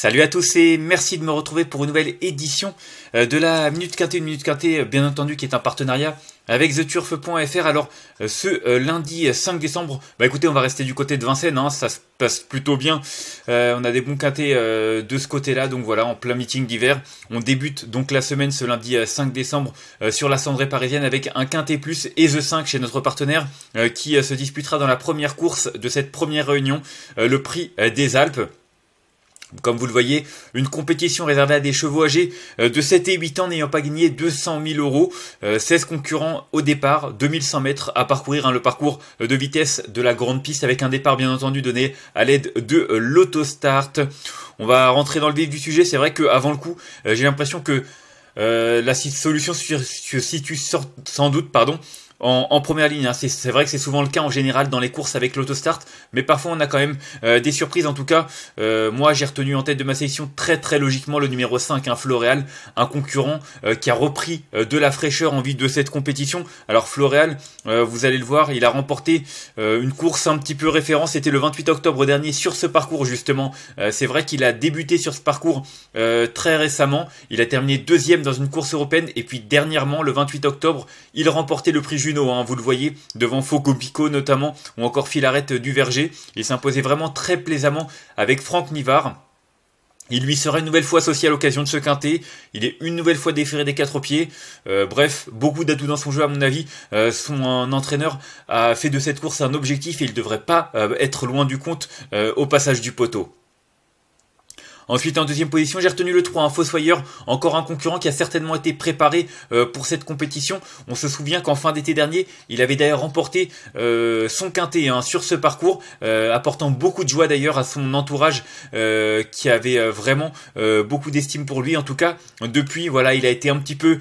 Salut à tous et merci de me retrouver pour une nouvelle édition euh, de la Minute Quintée, une Minute Quintée euh, bien entendu qui est un partenariat avec theturf.fr. Alors euh, ce lundi 5 décembre, bah écoutez on va rester du côté de Vincennes, hein, ça se passe plutôt bien, on a des bons quintés de ce côté-là, donc voilà en plein meeting d'hiver. On débute donc la semaine ce lundi 5 décembre sur la cendrée parisienne avec un quintet plus et The 5 chez notre partenaire qui se disputera dans la première course de cette première réunion, le prix des Alpes. Comme vous le voyez, une compétition réservée à des chevaux âgés euh, de 7 et 8 ans n'ayant pas gagné 200 000 euros, 16 euh, concurrents au départ, 2100 mètres à parcourir, hein, le parcours de vitesse de la grande piste avec un départ bien entendu donné à l'aide de euh, l'autostart. On va rentrer dans le vif du sujet, c'est vrai qu'avant le coup, j'ai l'impression que la solution se situe sans doute pardon, en, première ligne. Hein. C'est vrai que c'est souvent le cas en général dans les courses avec l'autostart, mais parfois on a quand même euh, des surprises. En tout cas, euh, moi j'ai retenu en tête de ma sélection très très logiquement le numéro 5, un hein, Floréal, un concurrent euh, qui a repris de la fraîcheur en vue de cette compétition. Alors Floréal, vous allez le voir, il a remporté une course un petit peu référence, c'était le 28 octobre dernier sur ce parcours justement. c'est vrai qu'il a débuté sur ce parcours très récemment, il a terminé deuxième dans une course européenne et puis dernièrement le 28 octobre, il remportait le prix Hein, vous le voyez, devant Fogo notamment, ou encore Filarette du Verger. Il s'imposait vraiment très plaisamment avec Franck Nivard. Il lui serait une nouvelle fois associé à l'occasion de ce quinter, Il est une nouvelle fois déféré des quatre pieds. Euh, bref, beaucoup d'atouts dans son jeu, à mon avis. Euh, son entraîneur a fait de cette course un objectif et il ne devrait pas euh, être loin du compte au passage du poteau. Ensuite, en deuxième position, j'ai retenu le 3, un Fossoyeur, encore un concurrent qui a certainement été préparé euh, pour cette compétition. On se souvient qu'en fin d'été dernier, il avait d'ailleurs remporté euh, son quintet hein, sur ce parcours, euh, apportant beaucoup de joie d'ailleurs à son entourage qui avait vraiment beaucoup d'estime pour lui. En tout cas, depuis, voilà, il a été un petit peu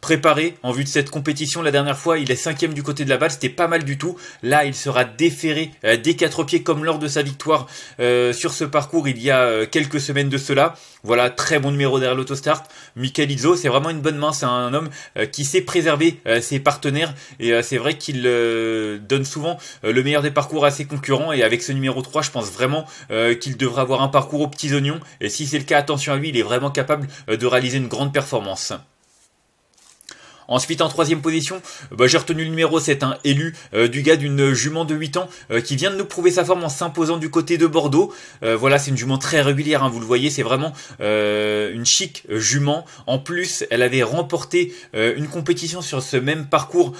préparé en vue de cette compétition. La dernière fois, il est cinquième du côté de la balle, c'était pas mal du tout. Là, il sera déféré des quatre pieds comme lors de sa victoire sur ce parcours il y a euh, quelques semaines de cela. Voilà, très bon numéro derrière l'autostart. Michael Izzo, c'est vraiment une bonne main, c'est un homme euh, qui sait préserver euh, ses partenaires et c'est vrai qu'il donne souvent le meilleur des parcours à ses concurrents et avec ce numéro 3, je pense vraiment qu'il devrait avoir un parcours aux petits oignons et si c'est le cas, attention à lui, il est vraiment capable de réaliser une grande performance. Ensuite en troisième position, bah, j'ai retenu le numéro 7, un hein, élu euh, du gars d'une jument de 8 ans euh, qui vient de nous prouver sa forme en s'imposant du côté de Bordeaux. Euh, voilà, c'est une jument très régulière, hein, vous le voyez, c'est vraiment une chic jument. En plus, elle avait remporté une compétition sur ce même parcours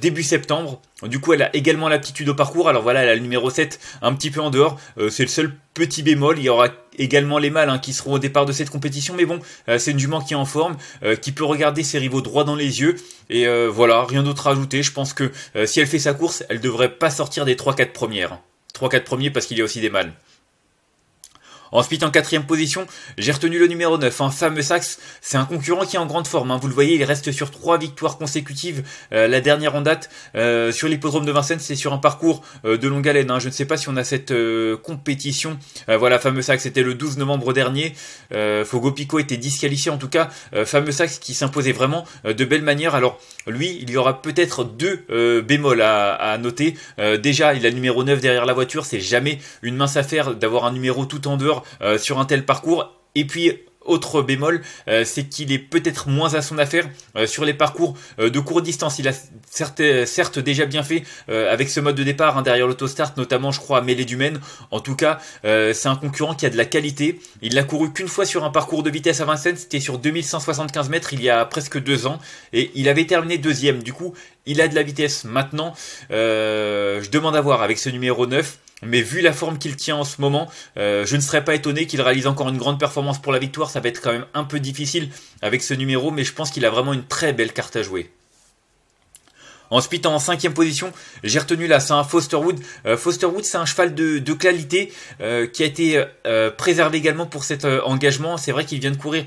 début septembre. Du coup, elle a également l'aptitude au parcours. Alors voilà, elle a le numéro 7 un petit peu en dehors. Euh, c'est le seul petit bémol. Il y aura également les mâles hein, qui seront au départ de cette compétition. Mais bon, euh, c'est une jument qui est en forme, euh, qui peut regarder ses rivaux droit dans les yeux. Et voilà, rien d'autre à ajouter. Je pense que si elle fait sa course, elle devrait pas sortir des 3-4 premières. 3-4 premiers parce qu'il y a aussi des mâles. Ensuite, en quatrième position, j'ai retenu le numéro 9, un fameux Saxe C'est un concurrent qui est en grande forme. Hein. Vous le voyez, il reste sur trois victoires consécutives. Euh, la dernière en date euh, sur l'hippodrome de Vincennes, c'est sur un parcours euh, de longue haleine. Hein. Je ne sais pas si on a cette compétition. voilà, fameux Saxe c'était le 12 novembre dernier. Fogo Pico était disqualifié en tout cas. fameux Saxe qui s'imposait vraiment de belle manière. Alors lui, il y aura peut-être deux bémols à, à noter. déjà, il a le numéro 9 derrière la voiture. C'est jamais une mince affaire d'avoir un numéro tout en dehors euh, sur, un tel parcours. Et puis, autre bémol, euh, c'est qu'il est peut-être moins à son affaire euh, sur les parcours de courte distance. Il a certes, déjà bien fait avec ce mode de départ hein, derrière l'autostart, notamment je crois à Mêlée du En tout cas, c'est un concurrent qui a de la qualité. Il l'a couru qu'une fois sur un parcours de vitesse à Vincennes, c'était sur 2175 mètres il y a presque deux ans, et il avait terminé deuxième. Du coup, il a de la vitesse maintenant. je demande à voir avec ce numéro 9. Mais vu la forme qu'il tient en ce moment, euh, je ne serais pas étonné qu'il réalise encore une grande performance pour la victoire. Ça va être quand même un peu difficile avec ce numéro, mais je pense qu'il a vraiment une très belle carte à jouer. Ensuite, en cinquième position, j'ai retenu là, c'est un Fosterwood. Euh, Fosterwood, c'est un cheval de, de qualité euh, qui a été euh, préservé également pour cet engagement. C'est vrai qu'il vient de courir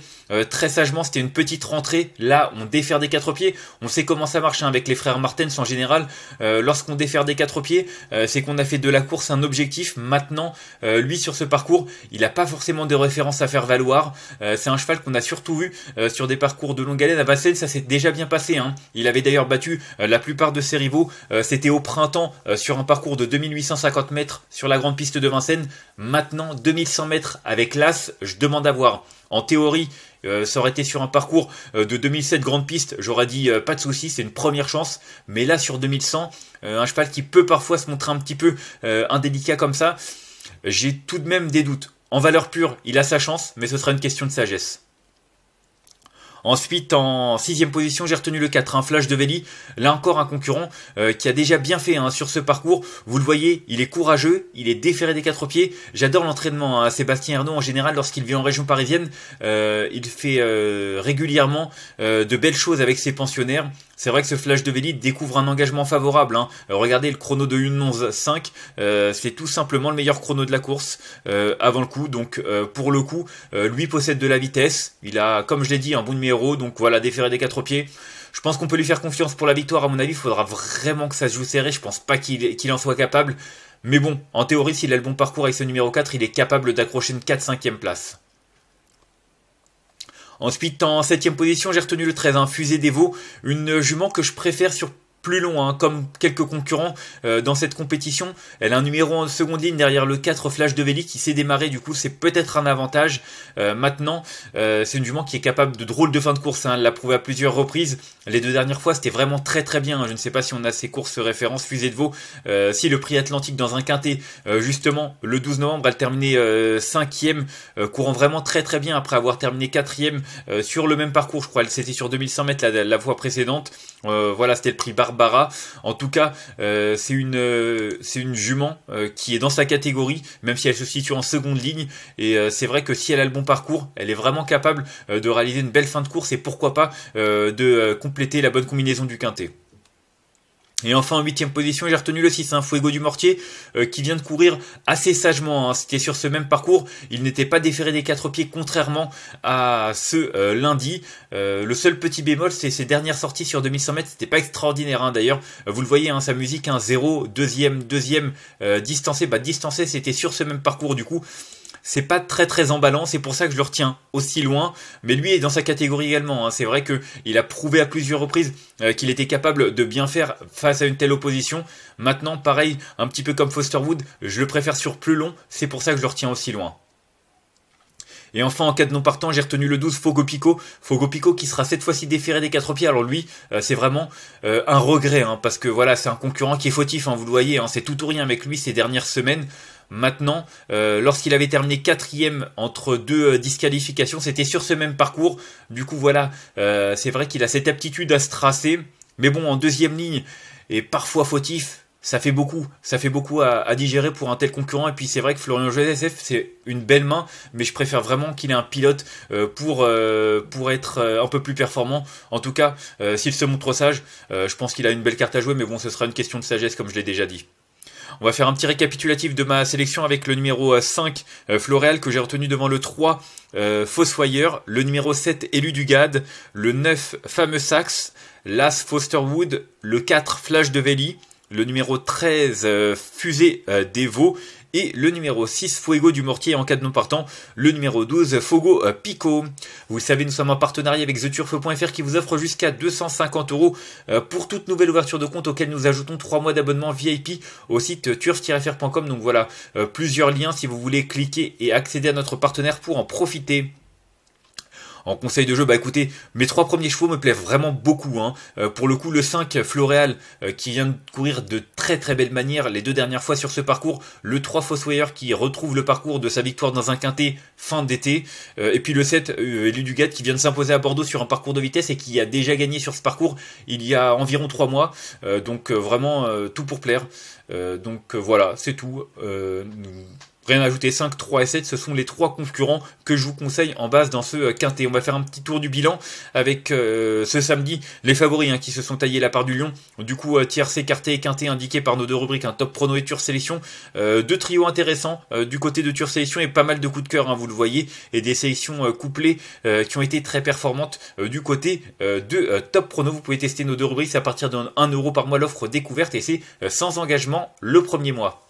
très sagement. C'était une petite rentrée. Là, on défère des quatre pieds. On sait comment ça marche hein, avec les frères Martens en général. Lorsqu'on défère des quatre pieds, c'est qu'on a fait de la course un objectif. Maintenant, lui sur ce parcours, il n'a pas forcément de référence à faire valoir. c'est un cheval qu'on a surtout vu sur des parcours de longue haleine à ah Bassène, Ça s'est déjà bien passé. Hein. Il avait d'ailleurs battu la plus plupart de ses rivaux. Euh, c'était au printemps euh, sur un parcours de 2850 mètres sur la grande piste de Vincennes. Maintenant, 2100 mètres avec l'As, je demande à voir. En théorie, euh, ça aurait été sur un parcours de 2007 grande piste, j'aurais dit pas de souci, c'est une première chance. Mais là, sur 2100, un cheval qui peut parfois se montrer un petit peu indélicat comme ça, j'ai tout de même des doutes. En valeur pure, il a sa chance, mais ce sera une question de sagesse. Ensuite, en sixième position, j'ai retenu le 4, un hein, Flash de Véli, Là encore, un concurrent euh, qui a déjà bien fait hein, sur ce parcours. Vous le voyez, il est courageux, il est déféré des quatre pieds. J'adore l'entraînement. Hein, à Sébastien Ernaud en général, lorsqu'il vit en région parisienne, euh, il fait euh, régulièrement de belles choses avec ses pensionnaires. C'est vrai que ce flash de vélite découvre un engagement favorable. Hein. Euh, regardez le chrono de 1.11.5, euh, c'est tout simplement le meilleur chrono de la course euh, avant le coup. Donc euh, pour le coup, lui possède de la vitesse. Il a, comme je l'ai dit, un bon numéro. Donc voilà, déféré des quatre pieds. Je pense qu'on peut lui faire confiance pour la victoire. À mon avis, il faudra vraiment que ça se joue serré. Je pense pas qu'il en soit capable. Mais bon, en théorie, s'il a le bon parcours avec ce numéro 4, il est capable d'accrocher une 4-5e place. Ensuite, en septième position, j'ai retenu le 13, un Fusée des Veaux, une jument que je préfère sur plus long, hein, comme quelques concurrents euh, dans cette compétition. Elle a un numéro en seconde ligne derrière le 4 Flash de Véli qui s'est démarré, du coup c'est peut-être un avantage. Euh, maintenant, euh, c'est une jument qui est capable de drôles de fin de course, hein. elle l'a prouvé à plusieurs reprises. Les deux dernières fois c'était vraiment très très bien, hein. je ne sais pas si on a ces courses références fusée de veau. si le prix Atlantique dans un quintet, justement le 12 novembre, elle terminait 5ème, courant vraiment très très bien après avoir terminé 4ème sur le même parcours, je crois, elle c'était sur 2100 mètres la, la, fois précédente. voilà, c'était le prix Bar Barbara. En tout cas, euh, c'est une, euh, c'est une jument euh, qui est dans sa catégorie, même si elle se situe en seconde ligne. Et c'est vrai que si elle a le bon parcours, elle est vraiment capable de réaliser une belle fin de course et pourquoi pas de compléter la bonne combinaison du quintet. Et enfin en huitième position, j'ai retenu le 6, un hein, Fuego du Mortier, euh, qui vient de courir assez sagement. Hein. C'était sur ce même parcours, il n'était pas déféré des quatre pieds, contrairement à ce euh, lundi. Euh, le seul petit bémol, c'est ses dernières sorties sur 2100 mètres, c'était pas extraordinaire. Hein, d'ailleurs, vous le voyez, sa musique, 0, 2 deuxième, deuxième, distancé, bah distancé, c'était sur ce même parcours du coup c'est pas très très emballant, c'est pour ça que je le retiens aussi loin, mais lui est dans sa catégorie également, hein. c'est vrai qu'il a prouvé à plusieurs reprises euh, qu'il était capable de bien faire face à une telle opposition, maintenant pareil, un petit peu comme Fosterwood, je le préfère sur plus long, c'est pour ça que je le retiens aussi loin. Et enfin, en cas de non partant, j'ai retenu le 12 Fogo Pico. Fogo Pico qui sera cette fois-ci déféré des quatre pieds. Alors lui, euh, c'est vraiment euh, un regret, hein, parce que voilà, c'est un concurrent qui est fautif, hein, vous le voyez, c'est tout ou rien avec lui ces dernières semaines maintenant. Euh, lorsqu'il avait terminé quatrième entre deux euh, disqualifications, c'était sur ce même parcours. Du coup, voilà, euh, c'est vrai qu'il a cette aptitude à se tracer. Mais bon, en deuxième ligne, et parfois fautif, ça fait beaucoup, ça fait beaucoup à, digérer pour un tel concurrent. Et puis c'est vrai que Florian Joseph, c'est une belle main, mais je préfère vraiment qu'il ait un pilote pour, pour être un peu plus performant. En tout cas, s'il se montre sage, je pense qu'il a une belle carte à jouer, mais bon, ce sera une question de sagesse, comme je l'ai déjà dit. On va faire un petit récapitulatif de ma sélection avec le numéro 5, euh, euh, Floréal, que j'ai retenu devant le 3, euh, Fossoyeur, le numéro 7, Élu du Gade, le 9, Fameux saxe l'As Fosterwood, le 4, Flash de Velly, le numéro 13, Fusée euh, des et le numéro 6 Fuego du Mortier en cas de non partant, le numéro 12 Fogo euh, Pico. Vous savez, nous sommes en partenariat avec theturf.fr qui vous offre jusqu'à 250 euros euh, pour toute nouvelle ouverture de compte auquel nous ajoutons 3 mois d'abonnement VIP au site turf-fr.com. Donc voilà, euh, plusieurs liens si vous voulez cliquer et accéder à notre partenaire pour en profiter en conseil de jeu, bah écoutez, mes trois premiers chevaux me plaisent vraiment beaucoup. Hein. Euh, pour le coup, le 5, Floréal, euh, qui vient de courir de très très belle manière les deux dernières fois sur ce parcours. Le 3, Fossoyeur, qui retrouve le parcours de sa victoire dans un quintet fin d'été. Euh, et puis le 7, Élu Dugat, qui vient de s'imposer à Bordeaux sur un parcours de vitesse et qui a déjà gagné sur ce parcours il y a environ trois mois. donc vraiment, tout pour plaire. donc voilà, c'est tout. Rien à ajouter 5, 3 et 7, ce sont les trois concurrents que je vous conseille en base dans ce euh, quintet. On va faire un petit tour du bilan avec euh, ce samedi les favoris hein, qui se sont taillés la part du lion. Du coup, euh, tiers écarté et quintet indiqués par nos deux rubriques, un top prono et Tur sélection. deux trios intéressants du côté de Tur sélection et pas mal de coups de cœur, hein, vous le voyez, et des sélections couplées qui ont été très performantes du côté de top prono. Vous pouvez tester nos deux rubriques à partir de euro par mois l'offre découverte et c'est sans engagement le premier mois.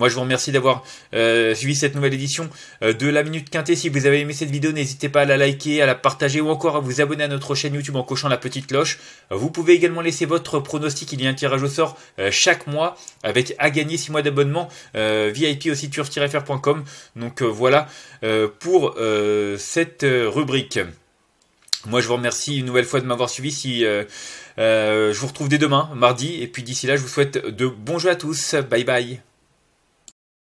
Moi, je vous remercie d'avoir euh, suivi cette nouvelle édition euh, de La Minute Quintée. Si vous avez aimé cette vidéo, n'hésitez pas à la liker, à la partager ou encore à vous abonner à notre chaîne YouTube en cochant la petite cloche. Vous pouvez également laisser votre pronostic. Il y a un tirage au sort euh, chaque mois avec à gagner 6 mois d'abonnement VIP aussi turf-fr.com. Donc voilà pour cette rubrique. Moi, je vous remercie une nouvelle fois de m'avoir suivi. Si, je vous retrouve dès demain, mardi. Et puis d'ici là, je vous souhaite de bons jeux à tous. Bye bye.